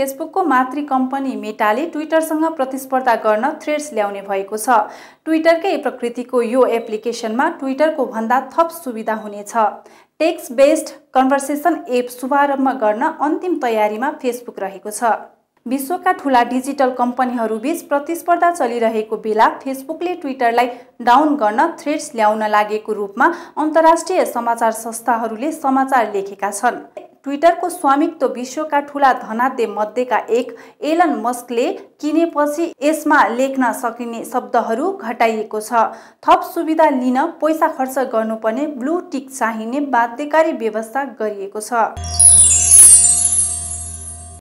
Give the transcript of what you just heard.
फेसबुकको मातृ कम्पनी मेटाले ट्विटरसँग प्रतिस्पर्धा गर्न थ्रेड्स ल्याउने भएको छ ट्विटरकै प्रकृतिको यो एप्लिकेसनमा ट्विटरको भन्दा थप सुविधा हुनेछ टेक्स्ट बेस्ड कन्भर्सेसन एप शुभारम्भ गर्न अन्तिम तयारीमा फेसबुक रहेको छ विश्वका ठुला डिजिटल कम्पनीहरूबीच प्रतिस्पर्धा चलिरहेको बेला फेसबुकले ट्विटरलाई डाउन गर्न थ्रेड्स ल्याउन लागेको रूपमा अन्तर्राष्ट्रिय समाचार संस्थाहरूले समाचार लेखेका छन् ट्विटरको स्वामित्व विश्वका ठुला धनाध्य मध्येका एक एलन मस्कले किनेपछि यसमा लेख्न सकिने शब्दहरू घटाइएको छ थप सुविधा लिन पैसा खर्च गर्नुपर्ने ब्लु टिक चाहिने बाध्यकारी व्यवस्था गरिएको छ